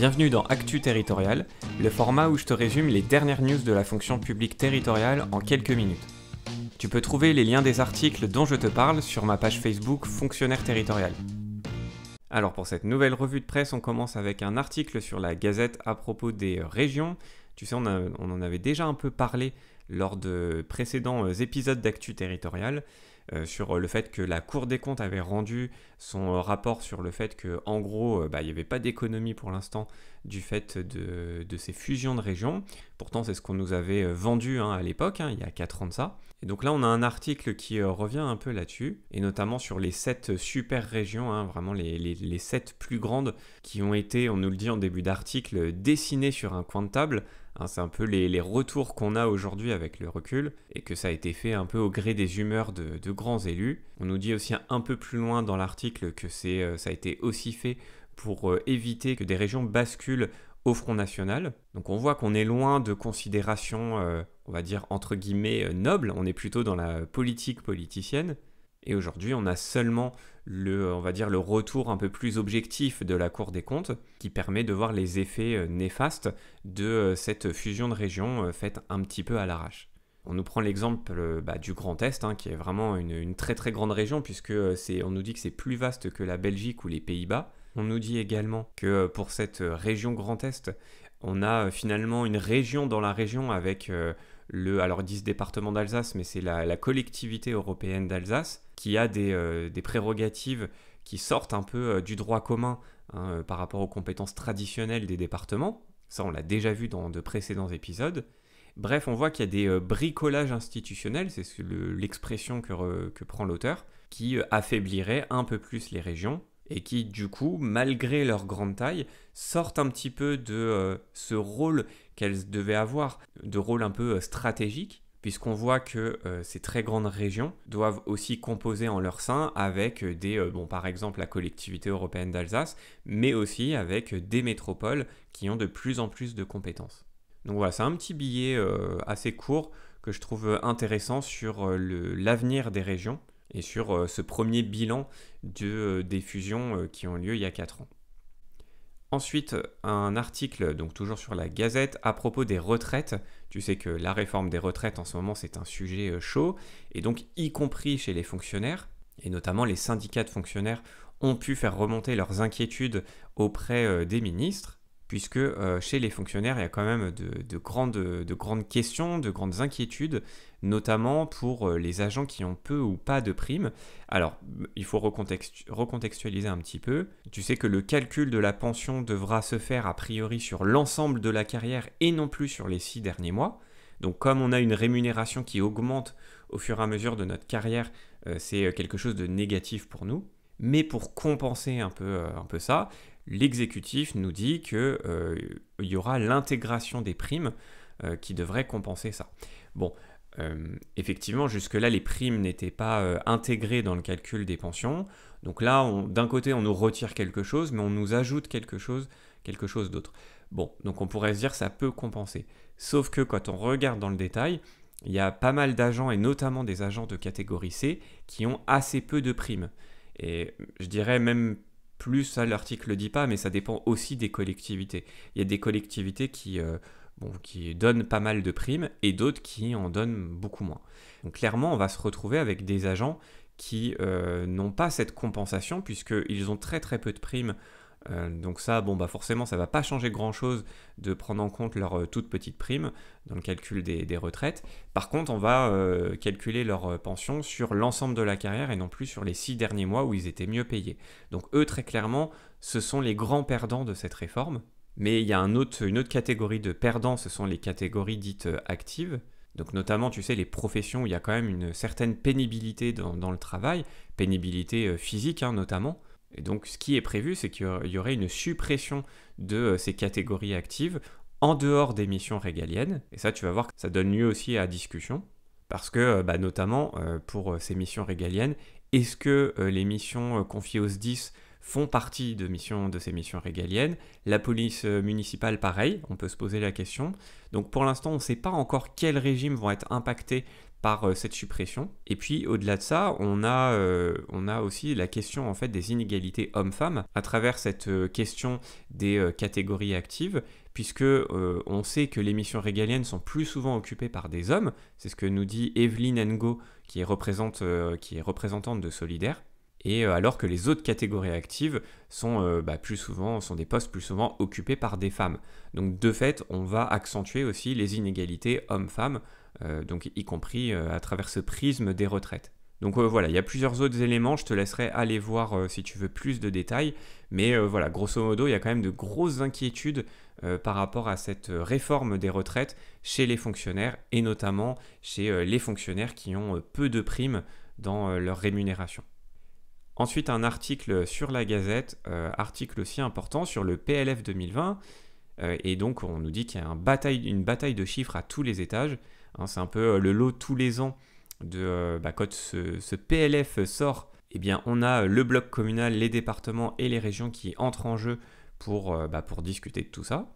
Bienvenue dans Actu Territorial, le format où je te résume les dernières news de la fonction publique territoriale en quelques minutes. Tu peux trouver les liens des articles dont je te parle sur ma page Facebook Fonctionnaire Territorial. Alors pour cette nouvelle revue de presse, on commence avec un article sur la Gazette à propos des régions. Tu sais, on, on en avait déjà un peu parlé lors de précédents euh, épisodes d'actu territorial euh, sur euh, le fait que la Cour des comptes avait rendu son rapport sur le fait que en gros bah, il n'y avait pas d'économie pour l'instant du fait de, ces fusions de régions. Pourtant c'est ce qu'on nous avait vendu hein, à l'époque, hein, il y a 4 ans de ça. Et donc là, on a un article qui euh, revient un peu là-dessus, et notamment sur les sept super régions, hein, vraiment les, sept plus grandes qui ont été, on nous le dit en début d'article, dessinées sur un coin de table. Hein, c'est un peu les, retours qu'on a aujourd'hui avec le recul, et que ça a été fait un peu au gré des humeurs de, grands élus. On nous dit aussi un peu plus loin dans l'article que euh, ça a été aussi fait pour euh, éviter que des régions basculent au Front National. Donc on voit qu'on est loin de considération on va dire, entre guillemets, euh, noble. On est plutôt dans la politique politicienne. Et aujourd'hui, on a seulement le, euh, on va dire, le retour un peu plus objectif de la Cour des comptes qui permet de voir les effets euh, néfastes de cette fusion de régions faite un petit peu à l'arrache. On nous prend l'exemple bah, du Grand Est, hein, qui est vraiment une, très très grande région, puisque on nous dit que c'est plus vaste que la Belgique ou les Pays-Bas. On nous dit également que pour cette région Grand Est, on a finalement une région dans la région avec le, alors 10 département d'Alsace, mais c'est la, collectivité européenne d'Alsace qui a des, euh, prérogatives qui sortent un peu euh, du droit commun hein, euh, par rapport aux compétences traditionnelles des départements. Ça, on l'a déjà vu dans de précédents épisodes. Bref, on voit qu'il y a des bricolages institutionnels, c'est l'expression que, prend l'auteur, qui affaibliraient un peu plus les régions et qui, du coup, malgré leur grande taille, sortent un petit peu de ce rôle qu'elles devaient avoir de rôle un peu euh, stratégique puisqu'on voit que euh, ces très grandes régions doivent aussi composer en leur sein avec euh, des, bon, par exemple la collectivité européenne d'Alsace, mais aussi avec des métropoles qui ont de plus en plus de compétences. Donc voilà, c'est un petit billet assez court que je trouve intéressant sur l'avenir des régions et sur ce premier bilan de, des fusions qui ont lieu il y a quatre ans. Ensuite, un article, donc toujours sur la Gazette, à propos des retraites. Tu sais que la réforme des retraites en ce moment, c'est un sujet euh, chaud, et donc y compris chez les fonctionnaires, et notamment les syndicats de fonctionnaires ont pu faire remonter leurs inquiétudes auprès euh, des ministres puisque euh, chez les fonctionnaires, il y a quand même de, grandes, questions, de grandes inquiétudes, notamment pour euh, les agents qui ont peu ou pas de primes. Alors, il faut recontextualiser un petit peu. Tu sais que le calcul de la pension devra se faire a priori sur l'ensemble de la carrière et non plus sur les six derniers mois. Donc comme on a une rémunération qui augmente au fur et à mesure de notre carrière, euh, c'est quelque chose de négatif pour nous. Mais pour compenser un peu, un peu ça, l'exécutif nous dit qu'il euh, y aura l'intégration des primes euh, qui devrait compenser ça. Bon, euh, effectivement, jusque-là, les primes n'étaient pas intégrées dans le calcul des pensions. Donc là, d'un côté, on nous retire quelque chose, mais on nous ajoute quelque chose, quelque chose d'autre. Bon, donc on pourrait se dire ça peut compenser. Sauf que quand on regarde dans le détail, il y a pas mal d'agents, et notamment des agents de catégorie C, qui ont assez peu de primes. Et je dirais même plus, ça l'article ne dit pas, mais ça dépend aussi des collectivités. Il y a des collectivités euh, qui, donnent pas mal de primes et d'autres qui en donnent beaucoup moins. Donc clairement, on va se retrouver avec des agents qui euh, n'ont pas cette compensation puisqu'ils ont très très peu de primes euh, donc ça, bon, bah forcément, ça ne va pas changer grand-chose de prendre en compte leur euh, toute petite prime dans le calcul des, retraites. Par contre, on va euh, calculer leur pension sur l'ensemble de la carrière et non plus sur les six derniers mois où ils étaient mieux payés. Donc eux, très clairement, ce sont les grands perdants de cette réforme. Mais il y a une autre catégorie de perdants, ce sont les catégories dites actives. Donc notamment, tu sais, les professions où il y a quand même une certaine pénibilité dans, le travail, pénibilité physique hein, notamment. Et donc, ce qui est prévu, c'est qu'il y aurait une suppression de euh, ces catégories actives en dehors des missions régaliennes. Et ça, tu vas voir que ça donne lieu aussi à discussion. Parce que, euh, bah, notamment, euh, pour ces missions régaliennes, est-ce que les missions confiées aux S10 font partie de, missions, de ces missions régaliennes. La police euh, municipale, pareil, on peut se poser la question. Donc pour l'instant, on ne sait pas encore quels régimes vont être impactés par euh, cette suppression. Et puis au-delà de ça, on a, euh, on a aussi la question en fait des inégalités hommes-femmes à travers cette question des catégories actives, puisque on sait que les missions régaliennes sont plus souvent occupées par des hommes. C'est ce que nous dit Evelyne Ngo, qui est, qui est représentante de Solidaire et euh, alors que les autres catégories actives sont euh, bah, plus souvent sont des postes plus souvent occupés par des femmes. Donc de fait, on va accentuer aussi les inégalités hommes-femmes, euh, donc y compris à travers ce prisme des retraites. Donc voilà, il y a plusieurs autres éléments, je te laisserai aller voir si tu veux plus de détails, mais voilà, grosso modo, il y a quand même de grosses inquiétudes par rapport à cette réforme des retraites chez les fonctionnaires, et notamment chez les fonctionnaires qui ont peu de primes dans leur rémunération. Ensuite, un article sur la Gazette, euh, article aussi important sur le PLF 2020. Euh, et donc, on nous dit qu'il y a une bataille de chiffres à tous les étages. Hein, c'est un peu euh, le lot tous les ans de bah, quand ce, PLF sort. Eh bien, on a le bloc communal, les départements et les régions qui entrent en jeu pour bah, discuter de tout ça.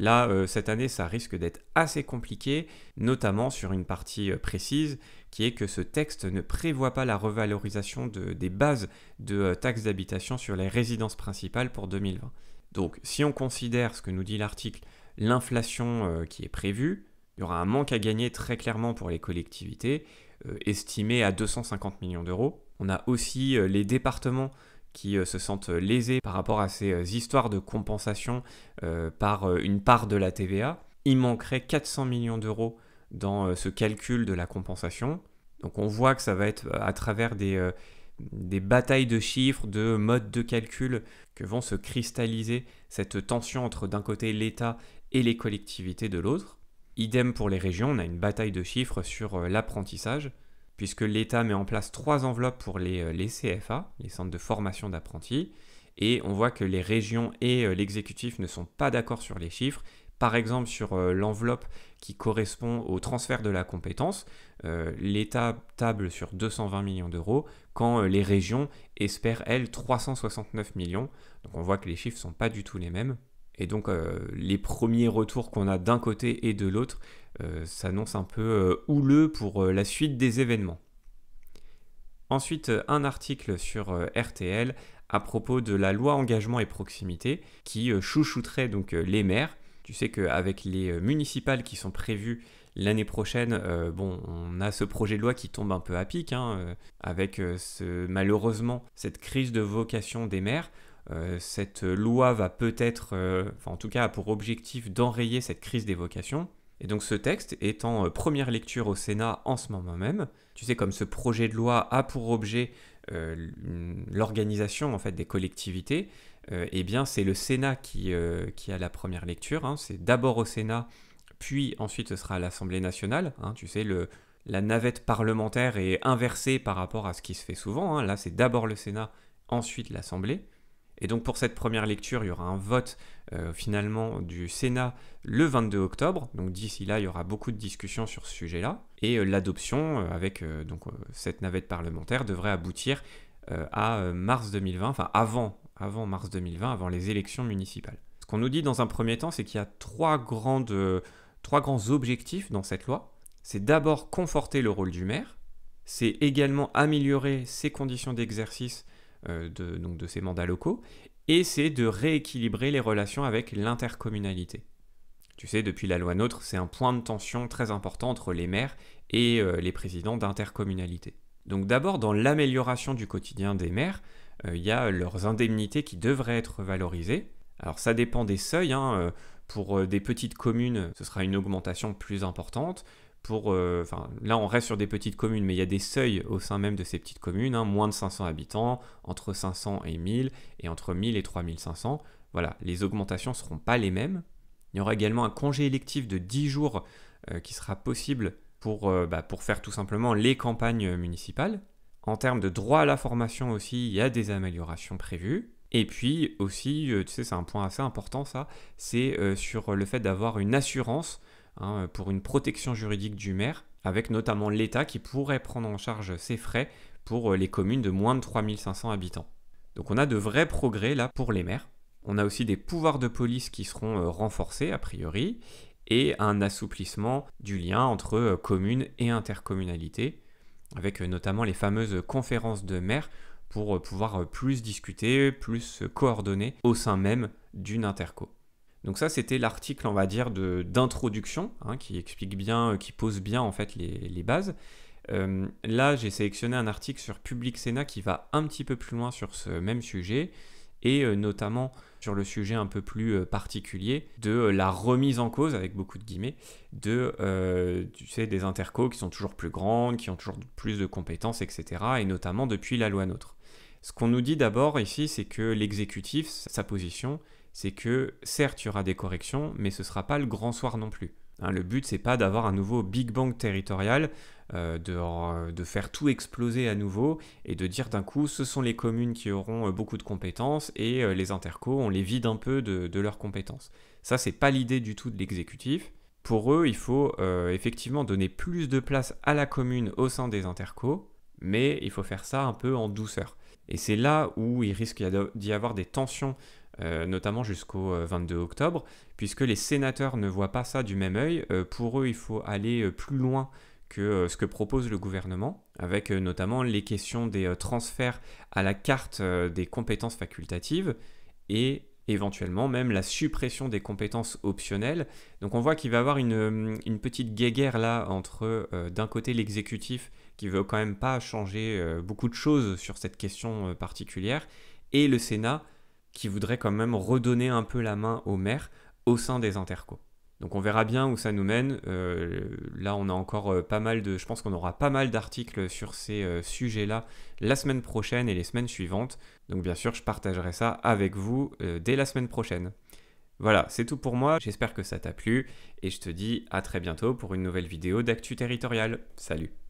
Là, euh, cette année, ça risque d'être assez compliqué, notamment sur une partie euh, précise, qui est que ce texte ne prévoit pas la revalorisation des bases de euh, taxes d'habitation sur les résidences principales pour 2020. Donc, si on considère ce que nous dit l'article, l'inflation qui est prévue, il y aura un manque à gagner très clairement pour les collectivités, estimé à 250 millions d'euros. On a aussi les départements qui euh, se sentent euh, lésés par rapport à ces euh, histoires de compensation par une part de la TVA. Il manquerait 400 millions d'euros dans ce calcul de la compensation. Donc on voit que ça va être à travers des, des batailles de chiffres, de modes de calcul que vont se cristalliser cette tension entre d'un côté l'État et les collectivités de l'autre. Idem pour les régions, on a une bataille de chiffres sur l'apprentissage puisque l'État met en place trois enveloppes pour les, euh, CFA, les centres de formation d'apprentis, et on voit que les régions et euh, l'exécutif ne sont pas d'accord sur les chiffres. Par exemple, sur euh, l'enveloppe qui correspond au transfert de la compétence, l'État table sur 220 millions d'euros, quand les régions espèrent, elles, 369 millions. Donc on voit que les chiffres ne sont pas du tout les mêmes. Et donc les premiers retours qu'on a d'un côté et de l'autre euh, s'annonce un peu euh, houleux pour euh, la suite des événements. Ensuite, un article sur RTL à propos de la loi engagement et proximité qui chouchouterait donc les maires. Tu sais qu'avec les municipales qui sont prévues l'année prochaine, bon, on a ce projet de loi qui tombe un peu à pic, hein, avec malheureusement cette crise de vocation des maires. cette loi va peut-être, en tout cas a pour objectif d'enrayer cette crise des vocations. Et donc ce texte est en euh, première lecture au Sénat en ce moment même. Tu sais, comme ce projet de loi a pour objet euh, l'organisation en fait des collectivités, euh, eh bien c'est le Sénat qui, a la première lecture. Hein. C'est d'abord au Sénat, puis ensuite ce sera à l'Assemblée nationale. Hein. Tu sais, la navette parlementaire est inversée par rapport à ce qui se fait souvent. Hein. Là, c'est d'abord le Sénat, ensuite l'Assemblée. Et donc pour cette première lecture, il y aura un vote euh, finalement du Sénat le 22 octobre. Donc d'ici là, il y aura beaucoup de discussions sur ce sujet-là. Et euh, l'adoption euh, avec donc, cette navette parlementaire devrait aboutir à mars 2020, enfin avant, avant mars 2020, avant les élections municipales. Ce qu'on nous dit dans un premier temps, c'est qu'il y a trois, trois grands objectifs dans cette loi. C'est d'abord conforter le rôle du maire, c'est également améliorer ses conditions d'exercice euh, de, donc ces mandats locaux, et c'est de rééquilibrer les relations avec l'intercommunalité. Tu sais, depuis la loi NOTRe, c'est un point de tension très important entre les maires et euh, les présidents d'intercommunalité. Donc d'abord, dans l'amélioration du quotidien des maires, euh, il y a leurs indemnités qui devraient être valorisées. Alors ça dépend des seuils, hein, pour des petites communes, ce sera une augmentation plus importante. Euh, là, on reste sur des petites communes, mais il y a des seuils au sein même de ces petites communes, hein, moins de 500 habitants, entre 500 et 1000, et entre 1000 et 3500. Voilà, les augmentations ne seront pas les mêmes. Il y aura également un congé électif de 10 jours euh, qui sera possible pour, euh, bah, pour faire tout simplement les campagnes municipales. En termes de droit à la formation aussi, il y a des améliorations prévues. Et puis aussi, tu sais, c'est un point assez important ça, c'est sur le fait d'avoir une assurance Hein, euh, pour une protection juridique du maire, avec notamment l'État qui pourrait prendre en charge ses frais pour euh, les communes de moins de 3500 habitants. Donc on a de vrais progrès là pour les maires. On a aussi des pouvoirs de police qui seront euh, renforcés a priori et un assouplissement du lien entre communes et intercommunalités, avec notamment les fameuses conférences de maires pour pouvoir plus discuter, plus se coordonner au sein même d'une interco. Donc ça, c'était l'article, on va dire, d'introduction, hein, qui explique bien, euh, qui pose bien en fait les, bases. Euh, là, j'ai sélectionné un article sur Public Sénat qui va un petit peu plus loin sur ce même sujet, et euh, notamment sur le sujet un peu plus particulier de la remise en cause, avec beaucoup de guillemets, de, tu sais, des intercos qui sont toujours plus grandes, qui ont toujours plus de compétences, etc., et notamment depuis la loi NOTRe. Ce qu'on nous dit d'abord ici, c'est que l'exécutif, sa position, c'est que certes, il y aura des corrections, mais ce ne sera pas le grand soir non plus. Hein, le but, c'est pas d'avoir un nouveau Big Bang territorial, euh, de, faire tout exploser à nouveau et de dire d'un coup, ce sont les communes qui auront euh, beaucoup de compétences et euh, les intercos, on les vide un peu de, leurs compétences. Ça, c'est pas l'idée du tout de l'exécutif. Pour eux, il faut effectivement donner plus de place à la commune au sein des intercos, mais il faut faire ça un peu en douceur. Et c'est là où il risque d'y avoir des tensions euh, notamment jusqu'au 22 euh, octobre, puisque les sénateurs ne voient pas ça du même œil. Euh, pour eux, il faut aller plus loin que ce que propose le gouvernement, avec notamment les questions des transferts à la carte des compétences facultatives et éventuellement même la suppression des compétences optionnelles. Donc on voit qu'il va y avoir une, petite guéguerre là entre d'un côté l'exécutif qui veut quand même pas changer beaucoup de choses sur cette question particulière et le Sénat qui voudrait quand même redonner un peu la main aux maires au sein des intercos. Donc on verra bien où ça nous mène. Euh, là, on a encore euh, pas mal de... Je pense qu'on aura pas mal d'articles sur ces euh, sujets-là la semaine prochaine et les semaines suivantes. Donc bien sûr, je partagerai ça avec vous dès la semaine prochaine. Voilà, c'est tout pour moi. J'espère que ça t'a plu et je te dis à très bientôt pour une nouvelle vidéo d'actu territorial. Salut